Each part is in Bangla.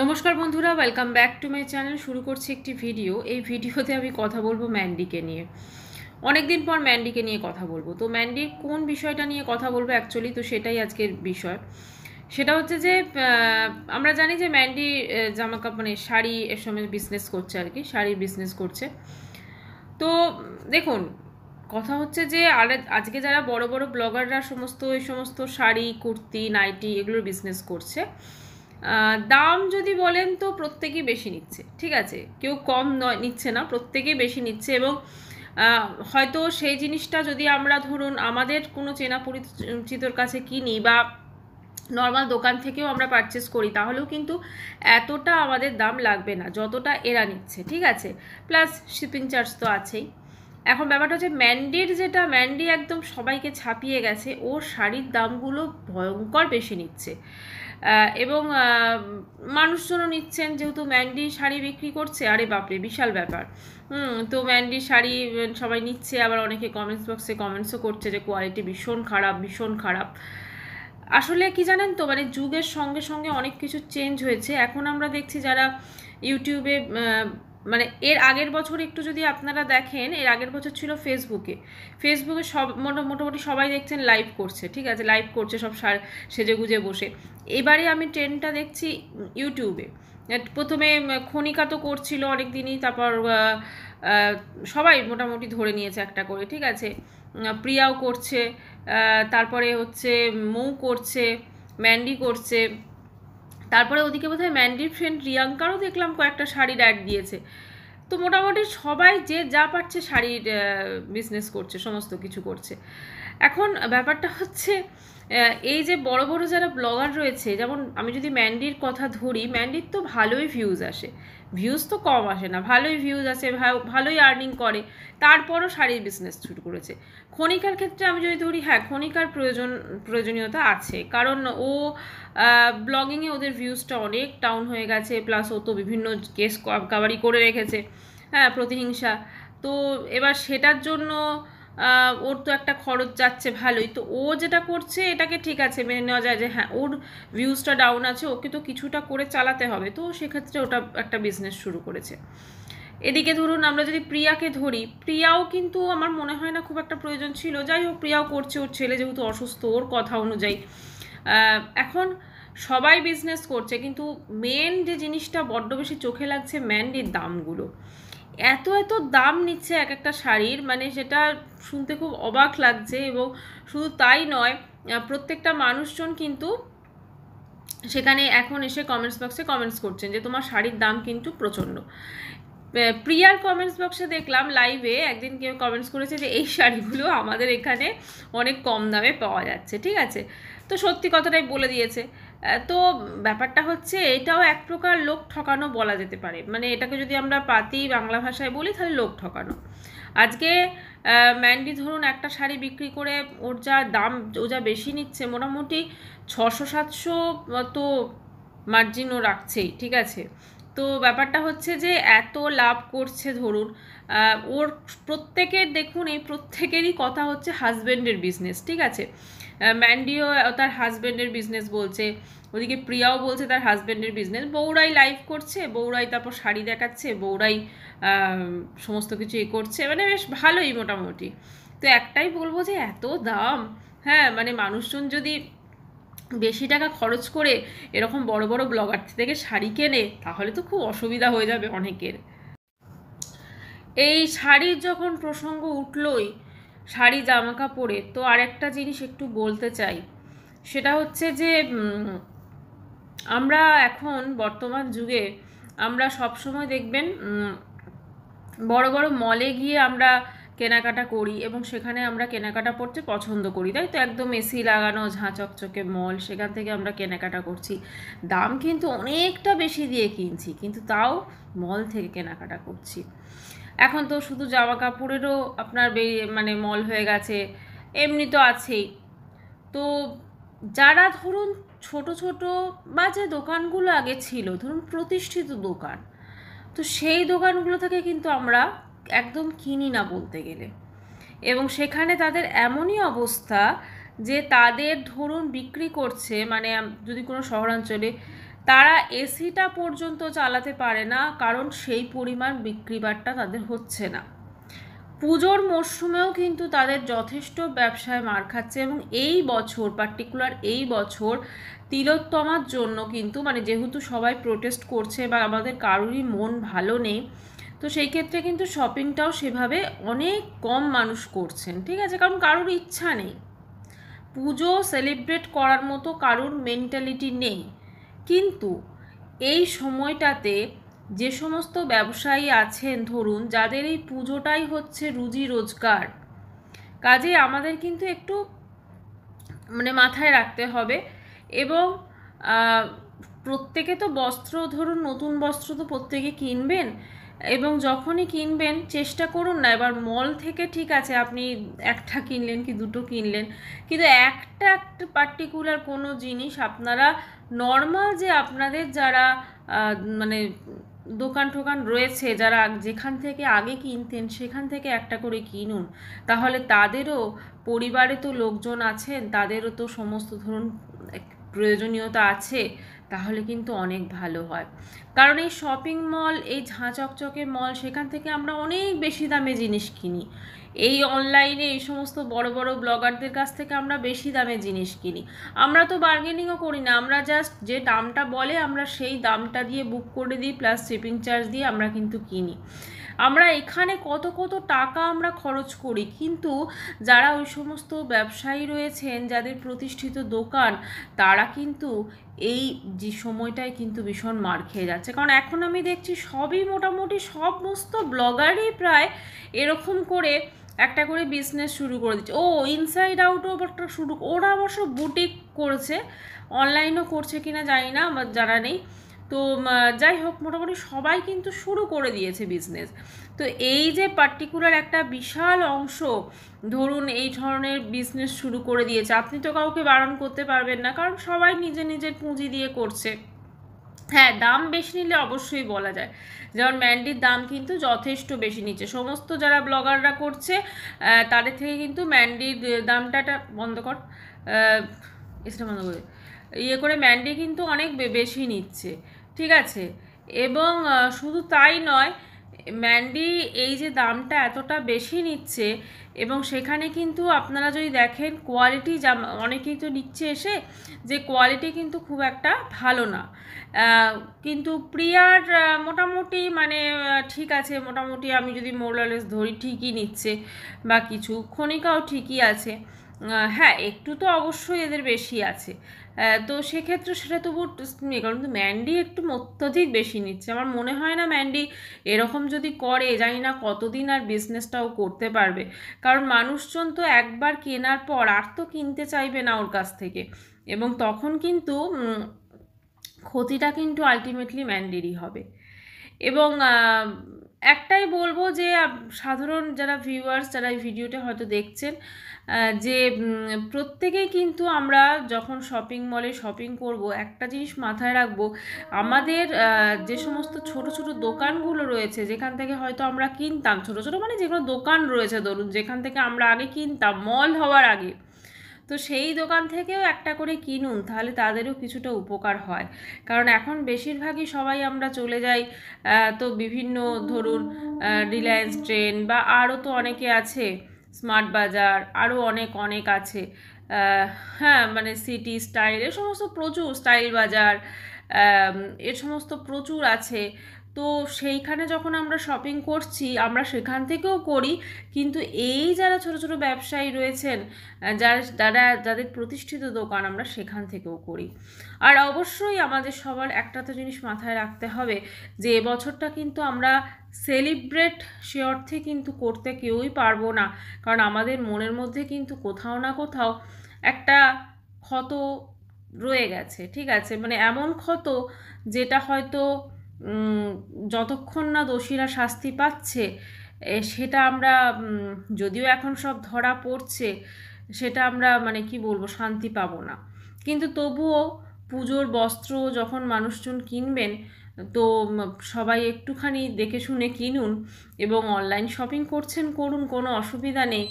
নমস্কার বন্ধুরা welcome back to my channel শুরু করছি একটি ভিডিও এই ভিডিওতে আমি কথা বলবো ম্যান্ডিকে নিয়ে অনেক দিন পর ম্যান্ডিকে নিয়ে কথা বলবো তো ম্যান্ডি কোন বিষয়টা নিয়ে কথা বলবো অ্যাকচুয়ালি তো সেটাই আজকের বিষয় সেটা হচ্ছে যে আমরা জানি যে ম্যান্ডি জামা কাপড়ে মানে শাড়ি এর সময় বিজনেস করছে আর কি শাড়ির বিজনেস করছে তো দেখুন কথা হচ্ছে যে আজকে যারা বড় বড় ব্লগাররা সমস্ত এই সমস্ত শাড়ি কুর্তি নাইটি এগুলোর বিজনেস করছে দাম যদি বলেন তো প্রত্যেকেই বেশি নিচ্ছে ঠিক আছে কেউ কম নয় নিচ্ছে না প্রত্যেকেই বেশি নিচ্ছে এবং হয়তো সেই জিনিসটা যদি আমরা ধরুন আমাদের কোনো চেনা পরিচিতর কাছে কিনি বা নর্মাল দোকান থেকেও আমরা পারচেস করি তাহলেও কিন্তু এতটা আমাদের দাম লাগবে না যতটা এরা নিচ্ছে ঠিক আছে প্লাস শিপিং চার্জ তো আছেই এখন ব্যাপারটা হচ্ছে ম্যান্ডির যেটা ম্যান্ডি একদম সবাইকে ছাপিয়ে গেছে ওর শাড়ির দামগুলো ভয়ঙ্কর বেশি নিচ্ছে এবং মানুষজনও নিচ্ছেন যেহেতু ম্যান্ডি শাড়ি বিক্রি করছে আরে বাপরে বিশাল ব্যাপার হুম তো ম্যান্ডি শাড়ি সবাই নিচ্ছে আবার অনেকে কমেন্টস বক্সে কমেন্টসও করছে যে কোয়ালিটি ভীষণ খারাপ ভীষণ খারাপ আসলে কি জানেন তো মানে যুগের সঙ্গে সঙ্গে অনেক কিছু চেঞ্জ হয়েছে এখন আমরা দেখছি যারা ইউটিউবে মানে এর আগের বছর একটু যদি আপনারা দেখেন এর আগের বছর ছিল ফেসবুকে ফেসবুকে সব মোটামুটি সবাই দেখছেন লাইভ করছে ঠিক আছে লাইভ করছে সব সার সেজে গুজে বসে এবারে আমি ট্রেনটা দেখছি ইউটিউবে প্রথমে খনিকা তো করছিল অনেক দিনই তারপর সবাই মোটামুটি ধরে নিয়েছে একটা করে ঠিক আছে প্রিয়াও করছে তারপরে হচ্ছে মৌ করছে ম্যান্ডি করছে তারপরে ওদিকে বোধহয় ম্যান্ডি ফ্রেন্ড রিয়াঙ্কারও দেখলাম কয়েকটা শাড়ির অ্যাড দিয়েছে তো মোটামুটি সবাই যে যা পারছে শাড়ির বিজনেস করছে সমস্ত কিছু করছে এখন ব্যাপারটা হচ্ছে এই যে বড় বড় যারা ব্লগার রয়েছে যেমন আমি যদি ম্যান্ডির কথা ধরি ম্যান্ডির তো ভালোই ভিউজ আসে ভিউজ তো কম আসে না ভালোই ভিউজ আছে ভালোই আর্নিং করে তারপরও শাড়ির বিজনেস শুরু করেছে খনিকার ক্ষেত্রে আমি যদি ধরি হ্যাঁ খনিকার প্রয়োজন প্রয়োজনীয়তা আছে কারণ ও ব্লগিংয়ে ওদের ভিউজটা অনেক টাউন হয়ে গেছে প্লাস ও তো বিভিন্ন কেস কাবারি করে রেখেছে হ্যাঁ প্রতিহিংসা তো এবার সেটার জন্য ওর তো একটা খরচ যাচ্ছে ভালোই তো ও যেটা করছে এটাকে ঠিক আছে মেনে নেওয়া যায় যে হ্যাঁ ওর ভিউজটা ডাউন আছে ওকে তো কিছুটা করে চালাতে হবে তো সেক্ষেত্রে ওটা একটা বিজনেস শুরু করেছে এদিকে ধরুন আমরা যদি প্রিয়াকে ধরি প্রিয়াও কিন্তু আমার মনে হয় না খুব একটা প্রয়োজন ছিল যাই হোক প্রিয়াও করছে ওর ছেলে যেহেতু অসুস্থ ওর কথা অনুযায়ী এখন সবাই বিজনেস করছে কিন্তু মেন যে জিনিসটা বড্ড বেশি চোখে লাগছে ম্যান্ডির দামগুলো এত এত দাম নিচ্ছে এক একটা শাড়ির মানে সেটা শুনতে খুব অবাক লাগছে এবং শুধু তাই নয় প্রত্যেকটা মানুষজন কিন্তু সেখানে এখন এসে কমেন্টস বক্সে কমেন্টস করছেন যে তোমার শাড়ির দাম কিন্তু প্রচণ্ড প্রিয়ার কমেন্টস বক্সে দেখলাম লাইভে একদিন কেউ কমেন্টস করেছে যে এই শাড়িগুলো আমাদের এখানে অনেক কম দামে পাওয়া যাচ্ছে ঠিক আছে তো সত্যি কথাটাই বলে দিয়েছে তো ব্যাপারটা হচ্ছে এটাও এক প্রকার লোক ঠকানো বলা যেতে পারে মানে এটাকে যদি আমরা পাতি বাংলা ভাষায় বলি তাহলে লোক ঠকানো আজকে ম্যান্ডি ধরুন একটা শাড়ি বিক্রি করে ওর যা দাম ও যা বেশি নিচ্ছে মোটামুটি ছশো সাতশো তো মার্জিনও রাখছেই ঠিক আছে তো ব্যাপারটা হচ্ছে যে এত লাভ করছে ধরুন ওর প্রত্যেকের দেখুন এই প্রত্যেকেরই কথা হচ্ছে হাজব্যান্ডের বিজনেস ঠিক আছে ম্যান্ডিও তার হাজব্যান্ডের বিজনেস বলছে ওদিকে প্রিয়াও বলছে তার হাজব্যান্ডের বিজনেস বৌরাই লাইভ করছে বৌরাই তারপর শাড়ি দেখাচ্ছে বৌরাই সমস্ত কিছু এ করছে মানে বেশ ভালোই মোটামুটি তো একটাই বলবো যে এত দাম হ্যাঁ মানে মানুষজন যদি বেশি টাকা খরচ করে এরকম বড় বড় ব্লগার থেকে শাড়ি কেনে তাহলে তো খুব অসুবিধা হয়ে যাবে অনেকের এই শাড়ির যখন প্রসঙ্গ উঠলই শাড়ি জামা কাপড়ে তো আরেকটা জিনিস একটু বলতে চাই সেটা হচ্ছে যে আমরা এখন বর্তমান যুগে আমরা সব সময় দেখবেন বড় বড় মলে গিয়ে আমরা কেনাকাটা করি এবং সেখানে আমরা কেনাকাটা করতে পছন্দ করি তাই তো একদম এসি লাগানো ঝাঁ চকচকে মল সেখান থেকে আমরা কেনাকাটা করছি দাম কিন্তু অনেকটা বেশি দিয়ে কিনছি কিন্তু তাও মল থেকে কেনাকাটা করছি এখন তো শুধু জামা কাপড়েরও আপনার মানে মল হয়ে গেছে এমনি তো আছেই তো যারা ধরুন ছোট ছোট বা যে দোকানগুলো আগে ছিল ধরুন প্রতিষ্ঠিত দোকান তো সেই দোকানগুলো থেকে কিন্তু আমরা একদম কিনি না বলতে গেলে এবং সেখানে তাদের এমনই অবস্থা যে তাদের ধরুন বিক্রি করছে মানে যদি কোনো শহরাঞ্চলে তারা এসিটা পর্যন্ত চালাতে পারে না কারণ সেই পরিমাণ বিক্রিবারটা তাদের হচ্ছে না পুজোর মরশুমেও কিন্তু তাদের যথেষ্ট ব্যবসায় মার খাচ্ছে এবং এই বছর পার্টিকুলার এই বছর তিলোত্তমার জন্য কিন্তু মানে যেহেতু সবাই প্রোটেস্ট করছে বা আমাদের কারোরই মন ভালো নেই তো সেই ক্ষেত্রে কিন্তু শপিংটাও সেভাবে অনেক কম মানুষ করছেন ঠিক আছে কারণ কারোর ইচ্ছা নেই পুজো সেলিব্রেট করার মতো কারোর মেন্টালিটি নেই কিন্তু এই সময়টাতে যে সমস্ত ব্যবসায়ী আছেন ধরুন যাদের এই পুজোটাই হচ্ছে রুজি রোজগার কাজে আমাদের কিন্তু একটু মানে মাথায় রাখতে হবে এবং প্রত্যেকে তো বস্ত্র ধরুন নতুন বস্ত্র তো প্রত্যেকে কিনবেন এবং যখনই কিনবেন চেষ্টা করুন না এবার মল থেকে ঠিক আছে আপনি একটা কিনলেন কি দুটো কিনলেন কিন্তু একটা একটা পার্টিকুলার কোনো জিনিস আপনারা নর্মাল যে আপনাদের যারা মানে দোকান টোকান রয়েছে যারা যেখান থেকে আগে কিনতেন সেখান থেকে একটা করে কিনুন তাহলে তাদেরও পরিবারে তো লোকজন আছেন তাদেরও তো সমস্ত ধরুন প্রয়োজনীয়তা আছে তাহলে কিন্তু অনেক ভালো হয় কারণ এই শপিং মল এই ঝাঁ চকচকে মল সেখান থেকে আমরা অনেক বেশি দামে জিনিস কিনি এই অনলাইনে এই সমস্ত বড় বড় ব্লগারদের কাছ থেকে আমরা বেশি দামে জিনিস কিনি আমরা তো বার্গেনিংও করি না আমরা জাস্ট যে দামটা বলে আমরা সেই দামটা দিয়ে বুক করে দিই প্লাস শিপিং চার্জ দিয়ে আমরা কিন্তু কিনি আমরা এখানে কত কত টাকা আমরা খরচ করি কিন্তু যারা ওই সমস্ত ব্যবসায়ী রয়েছেন যাদের প্রতিষ্ঠিত দোকান তারা কিন্তু এই যে সময়টায় কিন্তু ভীষণ মার খেয়ে যাচ্ছে কারণ এখন আমি দেখছি সবই মোটামুটি সমস্ত ব্লগারই প্রায় এরকম করে একটা করে বিজনেস শুরু করে দিচ্ছে ও ইনসাইড আউটও একটা শুরু ওরা অবশ্য বুটিক করেছে অনলাইনও করছে কিনা জানি না আমার জানা নেই তো যাই হোক মোটামুটি সবাই কিন্তু শুরু করে দিয়েছে বিজনেস তো এই যে পার্টিকুলার একটা বিশাল অংশ ধরুন এই ধরনের বিজনেস শুরু করে দিয়েছে আপনি তো কাউকে বারণ করতে পারবেন না কারণ সবাই নিজে নিজের পুঁজি দিয়ে করছে হ্যাঁ দাম বেশি নিলে অবশ্যই বলা যায় যেমন ম্যান্ডির দাম কিন্তু যথেষ্ট বেশি নিচ্ছে সমস্ত যারা ব্লগাররা করছে তাদের থেকে কিন্তু ম্যান্ডির দামটা বন্ধ কর এটা বন্ধ করে ইয়ে করে ম্যান্ডি কিন্তু অনেক বেশি নিচ্ছে ঠিক আছে এবং শুধু তাই নয় ম্যান্ডি এই যে দামটা এতটা বেশি নিচ্ছে এবং সেখানে কিন্তু আপনারা যদি দেখেন কোয়ালিটি জামা অনেকেই তো নিচ্ছে এসে যে কোয়ালিটি কিন্তু খুব একটা ভালো না কিন্তু প্রিয়ার মোটামুটি মানে ঠিক আছে মোটামুটি আমি যদি মোরলালেস ধরি ঠিকই নিচ্ছে বা কিছু ক্ষণিকাও ঠিকই আছে হ্যাঁ একটু তো অবশ্যই এদের বেশি আছে তো সেক্ষেত্রে সেটা তবু নিয়ে কারণ কিন্তু ম্যান্ডি একটু অত্যধিক বেশি নিচ্ছে আমার মনে হয় না ম্যান্ডি এরকম যদি করে জানি না কতদিন আর বিজনেসটাও করতে পারবে কারণ মানুষজন তো একবার কেনার পর আর তো কিনতে চাইবে না ওর কাছ থেকে এবং তখন কিন্তু ক্ষতিটা কিন্তু আলটিমেটলি ম্যান্ডেরই হবে এবং একটাই বলবো যে সাধারণ যারা ভিউয়ার্স যারা এই ভিডিওটা হয়তো দেখছেন যে প্রত্যেকেই কিন্তু আমরা যখন শপিং মলে শপিং করব একটা জিনিস মাথায় রাখব আমাদের যে সমস্ত ছোট ছোট দোকানগুলো রয়েছে যেখান থেকে হয়তো আমরা কিনতাম ছোট ছোট মানে যেগুলো দোকান রয়েছে ধরুন যেখান থেকে আমরা আগে কিনতাম মল হওয়ার আগে তো সেই দোকান থেকেও একটা করে কিনুন তাহলে তাদেরও কিছুটা উপকার হয় কারণ এখন বেশিরভাগই সবাই আমরা চলে যাই তো বিভিন্ন ধরুন রিলায়েন্স ট্রেন বা আরও তো অনেকে আছে স্মার্ট বাজার আরও অনেক অনেক আছে হ্যাঁ মানে সিটি স্টাইল এ সমস্ত প্রচুর স্টাইল বাজার এ সমস্ত প্রচুর আছে তো সেইখানে যখন আমরা শপিং করছি আমরা সেখান থেকেও করি কিন্তু এই যারা ছোট ছোট ব্যবসায়ী রয়েছেন যারা যারা যাদের প্রতিষ্ঠিত দোকান আমরা সেখান থেকেও করি আর অবশ্যই আমাদের সবার একটা তো জিনিস মাথায় রাখতে হবে যে এবছরটা কিন্তু আমরা সেলিব্রেট সে অর্থে কিন্তু করতে কেউই পারবো না কারণ আমাদের মনের মধ্যে কিন্তু কোথাও না কোথাও একটা ক্ষত রয়ে গেছে ঠিক আছে মানে এমন ক্ষত যেটা হয়তো যতক্ষণ না দোষীরা শাস্তি পাচ্ছে সেটা আমরা যদিও এখন সব ধরা পড়ছে সেটা আমরা মানে কি বলবো শান্তি পাবো না কিন্তু তবুও পুজোর বস্ত্র যখন মানুষজন কিনবেন তো সবাই একটুখানি দেখে শুনে কিনুন এবং অনলাইন শপিং করছেন করুন কোনো অসুবিধা নেই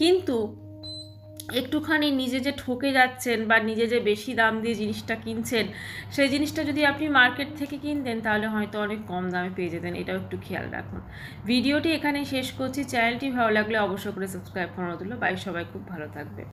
কিন্তু একটুখানি নিজে যে ঠকে যাচ্ছেন বা নিজে যে বেশি দাম দিয়ে জিনিসটা কিনছেন সেই জিনিসটা যদি আপনি মার্কেট থেকে কিনতেন তাহলে হয়তো অনেক কম দামে পেয়ে যেতেন এটাও একটু খেয়াল রাখুন ভিডিওটি এখানে শেষ করছি চ্যানেলটি ভালো লাগলে অবশ্যই করে সাবস্ক্রাইব করানো তুলো বাই সবাই খুব ভালো থাকবে